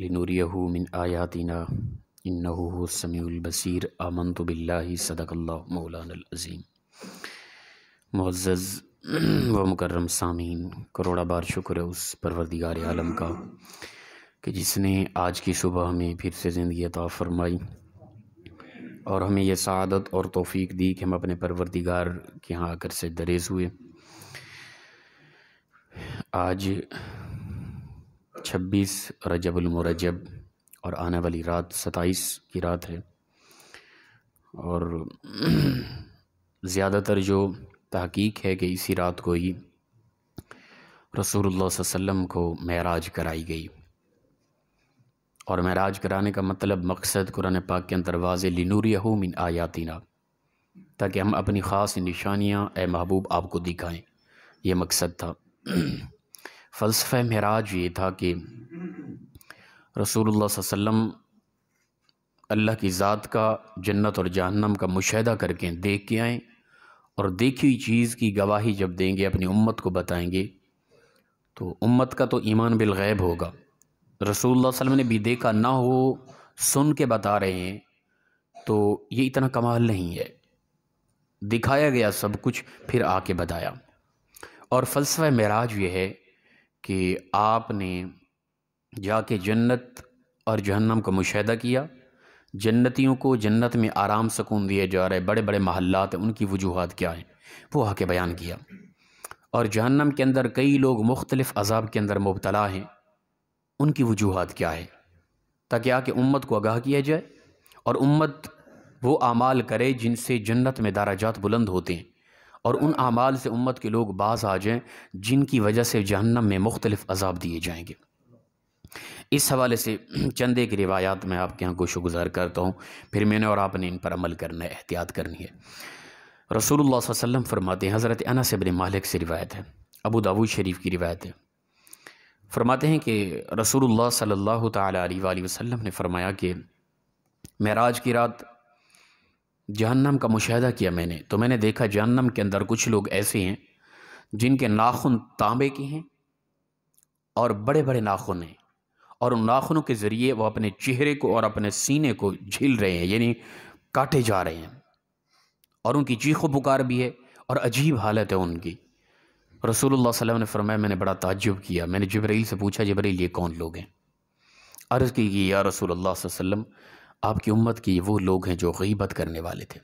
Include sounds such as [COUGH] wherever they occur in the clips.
लिनुरियहु मिन आयातिना इन्नहु हु समीउल बसीर आमनतु बिल्लाहि सदकल्लाहु मौलाना अजीम मुअज्जज़ व मुकर्रम सामीन करोड़ा बार शुक्र है उस परवरदिगार आलम का कि जिसने आज की सुबह हमें फिर से ज़िंदगी अता फरमाई और हमें यह सआदत और तोफ़ी दी कि हम अपने परवरदिगार के यहाँ आकर से दरेज़ हुए आज 26 रजबुलमरजब और आने वाली रात सताईस की रात है और ज़्यादातर जो तहकीक है कि इसी रात को ही रसूलुल्लाह वसल्लम को महराज कराई गई और महराज कराने का मतलब मकसद कुरान पाक के अंदर वाज लिनूरिया मिन आयातिना ताकि हम अपनी ख़ास निशानियाँ ए महबूब आपको दिखाएं ये मकसद था फ़लसफ़ महराज ये था कि रसूल वसम अल्लाह की ज़ात का जन्नत और जहन्नम का मुशाह करके देख के आएँ और देखी हुई चीज़ की गवाही जब देंगे अपनी उम्मत को बताएंगे तो उम्मत का तो ईमान बिलगैब होगा रसूल वसम ने भी देखा ना हो सुन के बता रहे हैं तो ये इतना कमाल नहीं है दिखाया गया सब कुछ फिर आके बताया और फ़लसफ़ महराज ये है कि आपने जाके जन्नत और जहन्नम का मुशाह किया जन्नतियों को जन्नत में आराम सुकून दिए जा रहे बड़े बड़े महल्लात हैं उनकी वजूहत क्या हैं वो आके बयान किया और जहन्नम के अंदर कई लोग मुख्तलिफ़ अजाब के अंदर मुबतला हैं उनकी वजूहत क्या है ताकि आके उम्मत को आगाह किया जाए और उम्मत वो आमाल करे जिनसे जन्नत में दाराजात बुलंद होते हैं और उन अमाल से उम्मत के लोग बाज आ जाएँ जिनकी वजह से जहन्नम में मुख्तलिफ़ अजाब दिए जाएंगे इस हवाले से चंद एक रिवायात मैं आपके यहाँ को शुगुज़ार करता हूँ फिर मैंने और आपने इन पर अमल करना है एहतियात करनी है रसूल वसम फरमाते हैं हज़रत अना अपने मालिक से रिवायत है अबू दाबू शरीफ की रिवायत है फरमाते हैं कि रसूल सल्ला तसल्म ने फरमाया कि महराज की रात जहन्नम का मुशाह किया मैंने तो मैंने देखा जहन्नम के अंदर कुछ लोग ऐसे हैं जिनके नाखून तांबे के हैं और बड़े बड़े नाखून हैं और उन नाखूनों के ज़रिए वो अपने चेहरे को और अपने सीने को झील रहे हैं यानी काटे जा रहे हैं और उनकी चीखों पुकार भी है और अजीब हालत है उनकी रसूलुल्लाह वसल्लम ने फरमाया मैंने बड़ा ताज्जुब किया मैंने जबरील से पूछा जबरील ये कौन लोग हैं अर्ज़ की कि या रसूल अल्लाह वसल्लम आपकी उम्मत के वो लोग हैं जो गीबत करने वाले थे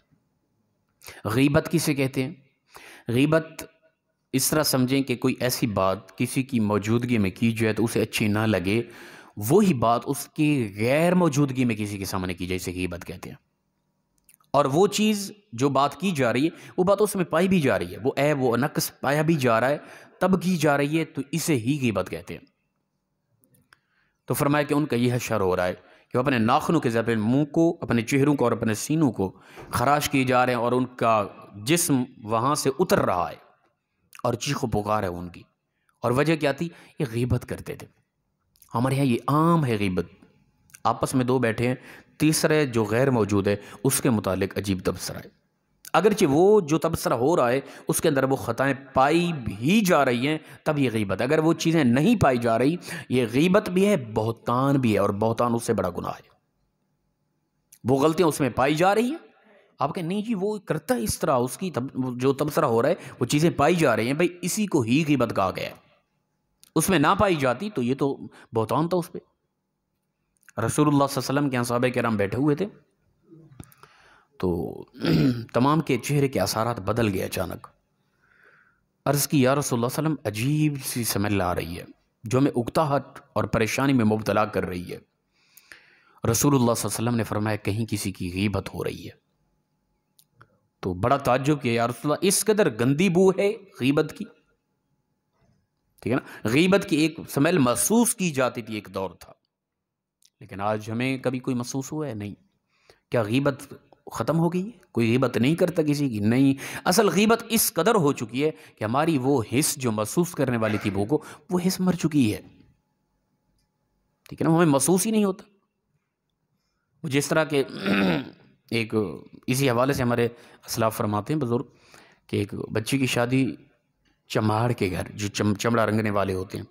गीबत किसे कहते हैं गीबत इस तरह समझें कि कोई ऐसी बात किसी की मौजूदगी में की जाए तो उसे अच्छी ना लगे वही बात उसकी गैर मौजूदगी में किसी के सामने की जाए इसे गीबत कहते हैं और वो चीज़ जो बात की जा रही है वो बात उसमें पाई भी जा रही है वो ऐ वो नक्स पाया भी जा रहा है तब की जा रही है तो इसे ही गीबत कहते हैं तो फरमाया कि उनका यह शर हो रहा है कि वह अपने नाखनों के अपने मुंह को अपने चेहरों को और अपने सीनों को खराश किए जा रहे हैं और उनका जिस्म वहाँ से उतर रहा है और चीखो पुकार है उनकी और वजह क्या थी ये गिबत करते थे हमारे यहाँ ये आम है गिबत आपस में दो बैठे हैं तीसरे जो गैर मौजूद है उसके मुतालिक अजीब तबसरा है अगरचि वो जो तबसरा हो रहा है उसके अंदर वो ख़ताएँ पाई भी जा रही हैं तब ये गीबत अगर वो चीज़ें नहीं पाई जा रही ये गीबत भी है बहुतान भी है और बहुतान उससे बड़ा गुनाह है वो गलतियाँ उसमें पाई जा रही हैं आप कहें नहीं जी वो करता है इस तरह उसकी तब, जो तबसरा हो रहा है वो चीज़ें पाई जा रही हैं भाई इसी को ही गीबत कहा गया है उसमें ना पाई जाती तो ये तो बहुतान था उस पर रसूल सल्लम के यहाँ साहब के बैठे हुए थे तो [CLEARS THROAT] तमाम के चेहरे के आसारात बदल गए अचानक अर्ज़ की या रसोल्ला अजीब सी समझ ला रही है जो हमें उगताहट और परेशानी में मुबतला कर रही है रसूलुल्लाह वसम ने फरमाया कहीं किसी की गीबत हो रही है तो बड़ा ताजुब किया यार इस कदर गंदी बू है गीबत की ठीक है ना गीबत की एक समेल महसूस की जाती थी एक दौर था लेकिन आज हमें कभी कोई महसूस हुआ है नहीं क्या गीबत ख़त्म हो गई है कोई गीबत नहीं करता किसी की नहीं असल गीबत इस कदर हो चुकी है कि हमारी वो हिस्स जो महसूस करने वाली थी वो को वो हिस्स मर चुकी है ठीक है ना हमें महसूस ही नहीं होता जिस तरह के [CLEARS THROAT] एक इसी हवाले से हमारे असलाफ फरमाते हैं बुज़ुर्ग कि एक बच्ची की शादी चमाड़ के घर जो चम चमड़ा रंगने वाले होते हैं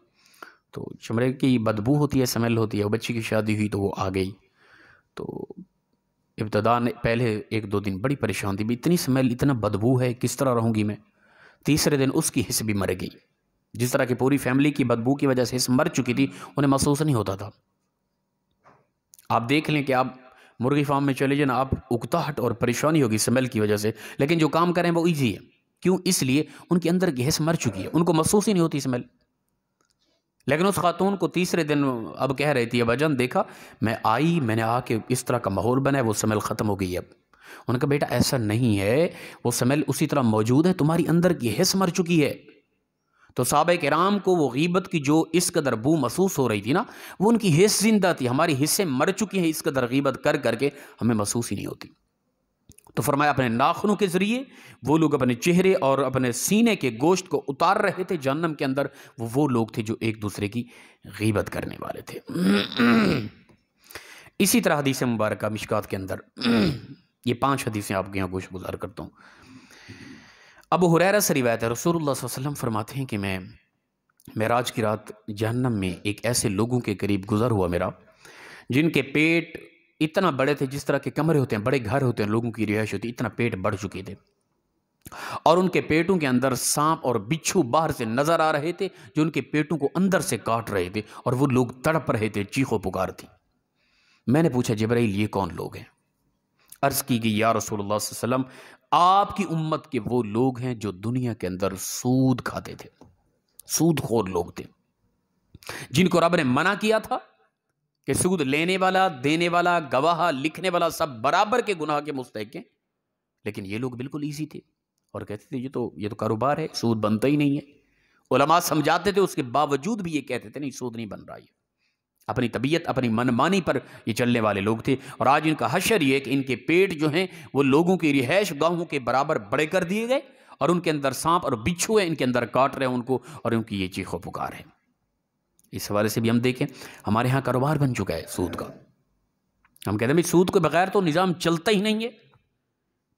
तो चमड़े की बदबू होती है समेल होती है वो बच्ची की शादी हुई तो वो आ गई तो इब्तदा ने पहले एक दो दिन बड़ी परेशान थी भी इतनी स्मेल इतना बदबू है किस तरह रहूँगी मैं तीसरे दिन उसकी हिस्स भी मर गई जिस तरह की पूरी फैमिली की बदबू की वजह से हिस्स मर चुकी थी उन्हें महसूस नहीं होता था आप देख लें कि आप मुर्गी फार्म में चले जाए ना आप उकताहट और परेशानी होगी स्मेल की वजह से लेकिन जो काम करें वो ईजी है क्यों इसलिए उनके अंदर गैस मर चुकी है उनको महसूस ही नहीं होती स्मेल लेकिन उस खातून को तीसरे दिन अब कह रही थी अबाजान देखा मैं आई मैंने आके इस तरह का माहौल बना है वो समल ख़त्म हो गई अब उनका बेटा ऐसा नहीं है वो समल उसी तरह मौजूद है तुम्हारी अंदर की हिस्स मर चुकी है तो साहब राम को वो गीबत की जो इस कदर बू महसूस हो रही थी ना वो उनकी हिस्स जिंदा थी हमारी हिस्से मर चुकी हैं इस कदर गीबत कर करके हमें महसूस ही नहीं होती तो फरमाया अपने नाखनों के ज़रिए वो लोग अपने चेहरे और अपने सीने के गोश्त को उतार रहे थे जहन्नम के अंदर वो वो लोग थे जो एक दूसरे की गीबत करने वाले थे इसी तरह हदीस मुबारक मिशकात के अंदर ये पांच हदीसें आपके यहाँ गोश गुजार करता हूँ अब हुरैरा से रिवायत है रसूल वसम फरमाते हैं कि मैं मेराज की रात जहन्नम में एक ऐसे लोगों के करीब गुज़र हुआ मेरा जिनके पेट इतना बड़े थे जिस तरह के कमरे होते हैं बड़े घर होते हैं लोगों की रिहाइश होती इतना पेट बढ़ चुके थे और उनके पेटों के अंदर सांप और बिच्छू बाहर से नजर आ रहे थे जो उनके पेटों को अंदर से काट रहे थे और वो लोग तड़प रहे थे चीखों पुकार थी मैंने पूछा जबराइल ये कौन लोग हैं अर्ज़ की गई या रसूल आपकी उम्मत के वो लोग हैं जो दुनिया के अंदर सूद खाते थे सूद खोर लोग थे जिनको रब ने मना किया था कि सूद लेने वाला देने वाला गवाह लिखने वाला सब बराबर के गुनाह के मुस्तक हैं लेकिन ये लोग बिल्कुल ईजी थे और कहते थे ये तो ये तो कारोबार है सूद बनता ही नहीं है उलमा समझाते थे उसके बावजूद भी ये कहते थे नहीं सूद नहीं बन रहा ये अपनी तबीयत अपनी मनमानी पर ये चलने वाले लोग थे और आज इनका हशर ये कि इनके पेट जो हैं वो लोगों की रिहायश गाहों के बराबर बड़े कर दिए गए और उनके अंदर सांप और बिच्छू हैं इनके अंदर काट रहे हैं उनको और उनकी ये चीखों पुकार है इस हवाले से भी हम देखें हमारे यहाँ कारोबार बन चुका है सूद का हम कहते हैं सूद के बगैर तो निज़ाम चलता ही नहीं है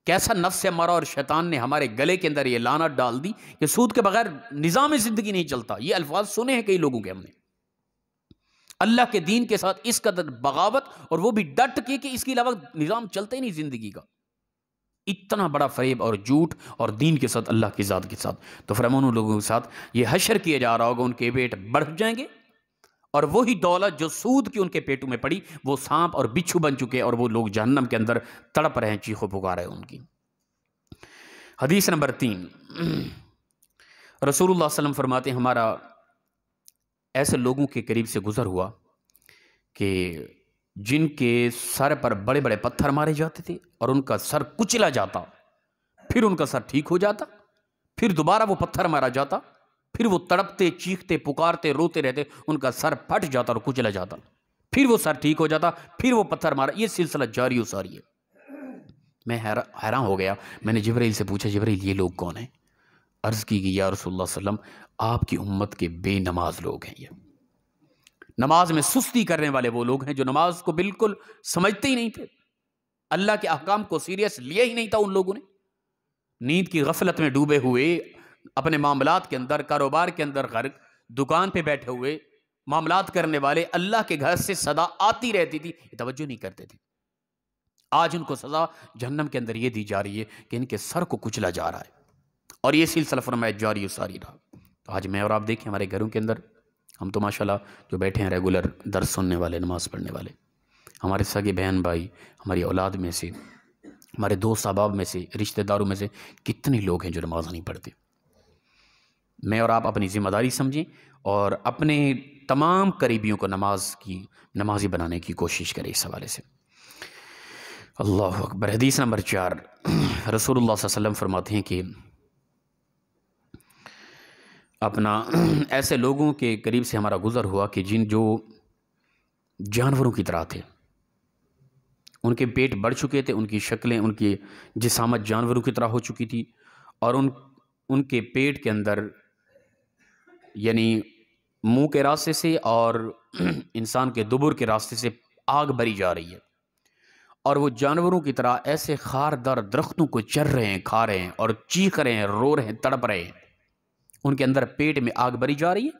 कैसा नफ्स है हमारा और शैतान ने हमारे गले के अंदर ये लानत डाल दी कि सूद के बगैर निज़ाम ज़िंदगी नहीं चलता ये अल्फाज सुने हैं कई लोगों के हमने अल्लाह के दीन के साथ इस कदर बगावत और वो भी डट के कि इसके अलावा निज़ाम चलता ही नहीं ज़िंदगी का इतना बड़ा फरेब और झूठ और दीन के साथ अल्लाह की ज़ात के साथ तो फिर लोगों के साथ ये हशर किया जा रहा होगा उनके वेट बढ़ जाएंगे और वही दौलत जो सूद की उनके पेटू में पड़ी वो सांप और बिच्छू बन चुके और वो लोग जहन्नम के अंदर तड़प रहे हैं चीखों रहे उनकी हदीस नंबर तीन रसूलुल्लाह वसलम फरमाते हमारा ऐसे लोगों के करीब से गुज़र हुआ कि जिनके सर पर बड़े बड़े पत्थर मारे जाते थे और उनका सर कुचला जाता फिर उनका सर ठीक हो जाता फिर दोबारा वो पत्थर मारा जाता फिर वो तड़पते चीखते पुकारते रोते रहते उनका सर फट जाता और कुचला जाता फिर वो सर ठीक हो जाता फिर वो पत्थर मारा ये सिलसिला जारी उसारी है मैं हैरा हैरान हो गया मैंने जबरील से पूछा जबरील ये लोग कौन हैं अर्ज़ की कि यार रसोल्ला आपकी उम्मत के बेनमाज लोग हैं ये नमाज में सुस्ती करने वाले वो लोग हैं जो नमाज को बिल्कुल समझते ही नहीं थे अल्लाह के अहकाम को सीरियस लिया ही नहीं था उन लोगों ने नींद की गफलत में डूबे हुए अपने मामला के अंदर कारोबार के अंदर घर दुकान पर बैठे हुए मामला करने वाले अल्लाह के घर से सदा आती रहती थी तोज्जो नहीं करते थे आज उनको सजा जहन्नम के अंदर ये दी जा रही है कि इनके सर को कुचला जा रहा है और ये सिलसिला फरमाया जारी सारी रहा तो आज मैं और आप देखें हमारे घरों के अंदर हम तो माशाल्लाह जो बैठे हैं रेगुलर दर सुनने वाले नमाज़ पढ़ने वाले हमारे सगे बहन भाई हमारी औलाद में से हमारे दोस्त अहबाब में से रिश्तेदारों में से कितने लोग हैं जो नमाज़ नहीं पढ़ते मैं और आप अपनी ज़िम्मेदारी समझें और अपने तमाम करीबियों को नमाज की नमाजी बनाने की कोशिश करें इस हवाले से अल्लाह अकबर हदीस नंबर चार रसूल वसल्लम फरमाते हैं कि अपना ऐसे लोगों के करीब से हमारा गुज़र हुआ कि जिन जो जानवरों की तरह थे उनके पेट बढ़ चुके थे उनकी शक्लें उनकी जिसामत जानवरों की तरह हो चुकी थी और उन उनके पेट के अंदर यानी मुंह के रास्ते से और [CLEARS THROAT] इंसान के दुबर के रास्ते से आग भरी जा रही है और वो जानवरों की तरह ऐसे खारदार दरख्तों को चर रहे हैं खा रहे हैं और चीख रहे हैं रो रहे हैं तड़प रहे हैं उनके अंदर पेट में आग भरी जा रही है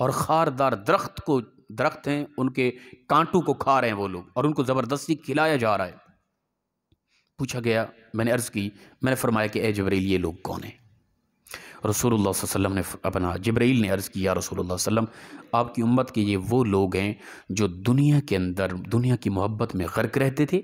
और खारदार दरख्त को दरख्त हैं उनके कांटों को खा रहे हैं वो लोग और उनको ज़बरदस्ती खिलाया जा रहा है पूछा गया मैंने अर्ज़ की मैंने फरमाया कि ए जबरील ये लोग कौन हैं रसूल वसम ने अपना जब्रैल ने अर्ज़ किया रसूल वसम आपकी उम्मत के ये वो लोग हैं जो दुनिया के अंदर दुनिया की मोहब्बत में गर्क रहते थे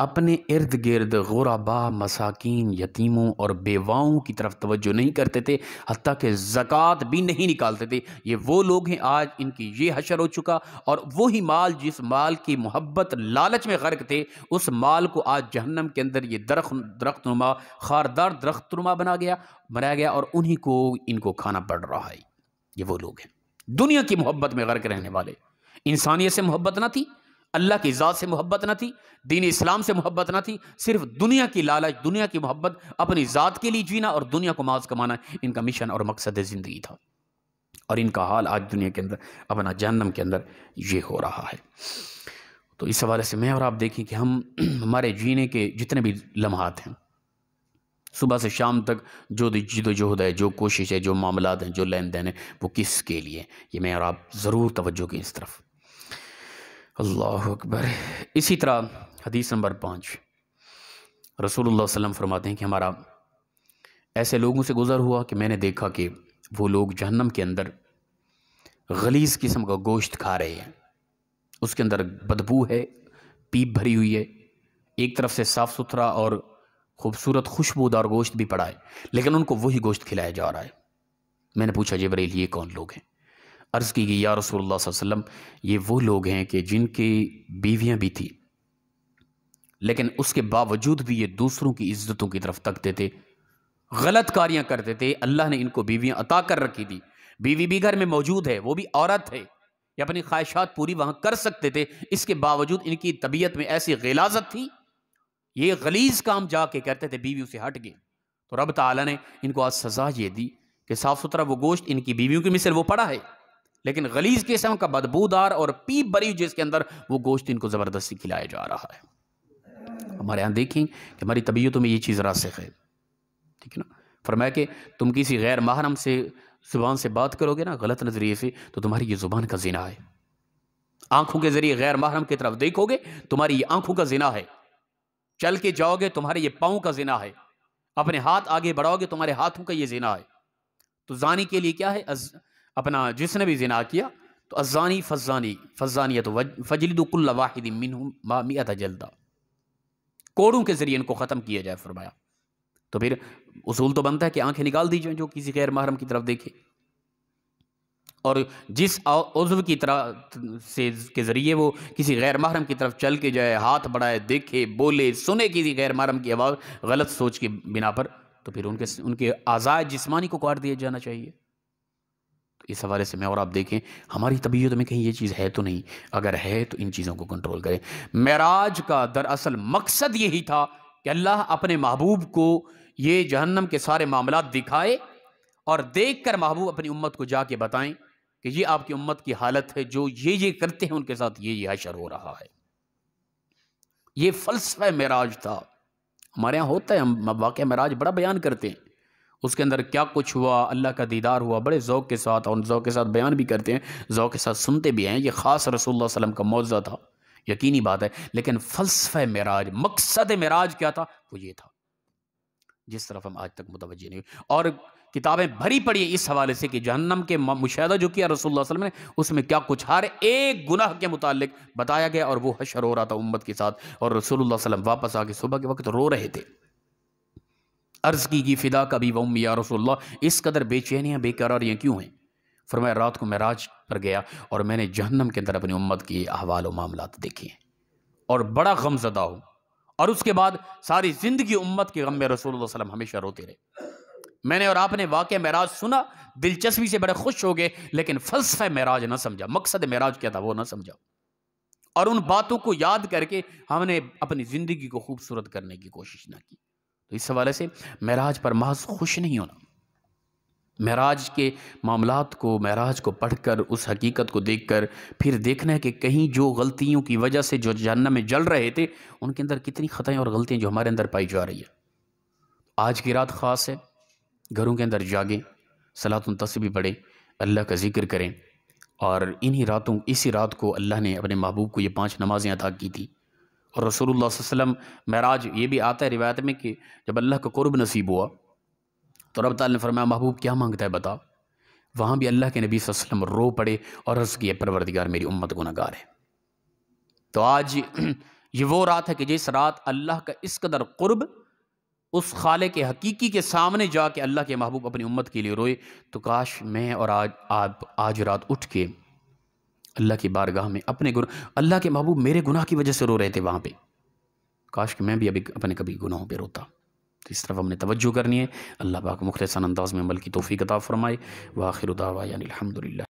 अपने इर्द गिर्द गुराबा मसाकिन यतीमों और बेवाओं की तरफ तवज्जो नहीं करते थे हती कि ज़क़़त भी नहीं निकालते थे ये वो लोग हैं आज इनकी ये हशर हो चुका और वही माल जिस माल की मोहब्बत लालच में गर्क थे उस माल को आज जहन्नम के अंदर ये दरख दरख्त नुमा खारदार दरख्त नुमा बना गया बनाया गया और उन्हीं को इनको खाना पड़ रहा है ये वो लोग हैं दुनिया की मोहब्बत में गर्क रहने वाले इंसानियत से मोहब्बत ना थी अल्लाह की ज़ात से मोहब्बत ना थी दीन इस्लाम से मोहब्बत ना थी सिर्फ दुनिया की लालच दुनिया की मोहब्बत अपनी ज़ात के लिए जीना और दुनिया को माज कमाना इनका मिशन और मकसद ज़िंदगी था और इनका हाल आज दुनिया के अंदर अपना जहनम के अंदर ये हो रहा है तो इस हवाले से मैं और आप देखें कि हम [CLEARS THROAT] हमारे जीने के जितने भी लम्हात हैं सुबह से शाम तक जो जिदोजहद है जो कोशिश है जो मामला हैं जो लेन देन है वो किस के लिए ये मैं और आप ज़रूर तवज्जो की इस तरफ अल्लाह अकबर इसी तरह हदीस नंबर पाँच रसूल वसम फरमाते हैं कि हमारा ऐसे लोगों से गुज़र हुआ कि मैंने देखा कि वो लोग जहन्नम के अंदर गलीज़ किस्म का गोश्त खा रहे हैं उसके अंदर बदबू है पीप भरी हुई है एक तरफ से साफ़ सुथरा और खूबसूरत खुशबूदार गोश्त भी पड़ा है लेकिन उनको वही गोश्त खिलाया जा रहा है मैंने पूछा जबरील ये कौन लोग हैं अर्ज़ की गई या रसूल वसम ये वो लोग हैं कि जिनकी बीवियाँ भी थी लेकिन उसके बावजूद भी ये दूसरों की इज्जतों की तरफ तकते थे गलत कार्यां करते थे अल्लाह ने इनको बीवियां अता कर रखी थी बीवी भी घर में मौजूद है वो भी औरत है ये अपनी ख्वाहिशात पूरी वहां कर सकते थे इसके बावजूद इनकी तबीयत में ऐसी गिलाजत थी ये गलीज काम जाके करते थे बीवी से हट गए तो रब तला ने इनको आज सजा ये दी कि साफ़ सुथरा वो गोश्त इनकी बीवियों की मिसल वो पड़ा है लेकिन गलीज किस्म का बदबूदार और पीप बरी जिसके अंदर वो गोश्त इनको ज़बरदस्ती खिलाया जा रहा है हमारे यहाँ देखें कि हमारी तबीयतों में ये चीज़ रासिक है ठीक है ना फरमाया कि तुम किसी गैर माहरम से ज़ुबान से बात करोगे ना गलत नज़रिए से तो तुम्हारी ये ज़ुबान का जिना है आंखों के ज़रिए गैर माहरम की तरफ देखोगे तुम्हारी ये आंखों का जिना है चल के जाओगे तुम्हारे ये पाओं का जिना है अपने हाथ आगे बढ़ाओगे तुम्हारे हाथों का ये जिना है तो जानी के लिए क्या है अपना जिसने भी जिना किया तो अजानी फजानी फजानिया तो फजलिदुल्ला वाहिद था जल्दा कोड़ों के ज़रिए इनको ख़त्म किया जाए फरमाया तो फिर उसूल तो बनता है कि आंखें निकाल दीजिए जो किसी गैर महरम की तरफ देखे और जिस उज्व की तरह से के ज़रिए वो किसी गैर महरम की तरफ चल के जाए हाथ बढ़ाए देखे बोले सुने किसी गैर महरम की आवाज़ गलत सोच के बिना पर तो फिर उनके उनके आज़ाद जिस्मानी को काट दिया जाना चाहिए इस हवाले से मैं और आप देखें हमारी तबीयत में कहीं ये चीज़ है तो नहीं अगर है तो इन चीज़ों को कंट्रोल करें मराज का दरअसल मकसद यही था कि अल्लाह अपने महबूब को ये जहन्नम के सारे मामला दिखाए और देख कर महबूब अपनी उम्मत को जाके बताएं कि ये आपकी उम्मत की हालत है जो ये ये करते हैं उनके साथ ये ये अशर हो रहा है ये फलसफा मराज था हमारे यहाँ होता है हम वाक़ मराज बड़ा बयान करते हैं उसके अंदर क्या कुछ हुआ अल्लाह का दीदार हुआ बड़े ओक़ के साथ और के साथ बयान भी करते हैं ओक़ के साथ सुनते भी हैं ये ख़ास रसूल वसलम का मौजा था यकीनी बात है लेकिन फ़लसफ़ मराज मकसद मराज क्या था वो ये था जिस तरफ हम आज तक मुतवजह नहीं हुए और किताबें भरी पड़ी इस हवाले से कि जहन्नम के मुशाह जो किया रसोल्ला वसलम ने उसमें क्या कुछ हर एक गुनाह के मुतालिक बताया गया और वो हशर हो रहा था उम्मत के साथ और रसोल्ला वसलम वापस आके सुबह के वक्त रो रहे थे अर्ज़ की गई फ़िदा कभी वम या रसोल्ला इस कदर बेचैनियाँ बेकरारियाँ क्यों हैं फरमाया रात को मैं राज पर गया और मैंने जहन्नम के अंदर अपनी उम्मत की अहवाल मामला देखे और बड़ा गमजदा हो और उसके बाद सारी ज़िंदगी उम्मत के गम में रसूल हमेशा रोते रहे मैंने और आपने वाक़ महराज सुना दिलचस्पी से बड़े खुश हो गए लेकिन फलसफा महराज ना समझा मकसद महराज क्या था वो ना समझा और उन बातों को याद करके हमने अपनी ज़िंदगी को खूबसूरत करने की कोशिश ना की तो इस हवाले से महराज पर महज खुश नहीं होना महराज के मामलात को महराज को पढ़कर उस हकीकत को देखकर फिर देखना है कि कहीं जो गलतियों की वजह से जो जानना में जल रहे थे उनके अंदर कितनी ख़तें और गलतियाँ जो हमारे अंदर पाई जा रही है आज की रात ख़ास है घरों के अंदर जागें सलात तस्वीर पढ़ें अल्लाह का जिक्र करें और इन्हीं रातों इसी रात को अल्लाह ने अपने महबूब को ये पांच नमाज़ें अदा की थी और रसूलुल्लाह वसम महराज ये भी आता है रिवायत में कि जब अल्लाह का कुर्ब नसीब हुआ तो रब ताल ने फरमाया महबूब क्या मांगता है बता वहाँ भी अल्लाह के नबी वसम रो पड़े और रस की परवरदिगार मेरी उम्मत गुनागार है तो आज [CLEARS THROAT] ये वो रात है कि जिस रात अल्लाह का इस कदर कुर्ब उस खाले के हकीकी के सामने जा के अल्लाह के महबूब अपनी उम्मत के लिए रोए तो काश मैं और आज आप आज रात उठ के अल्लाह की बारगाह में अपने गुना अल्लाह के महबूब मेरे गुनाह की वजह से रो रहे थे वहाँ पर काश कि मैं भी अभी अपने कभी गुनाहों पर रोता तो इस तरफ हमने तवज्जो करनी है अल्लाह पाक मुख्तसन अंदाज में अमल की तोफ़ी कताब फरमाए वाखिर उदावा यानी अलहमदिल्ला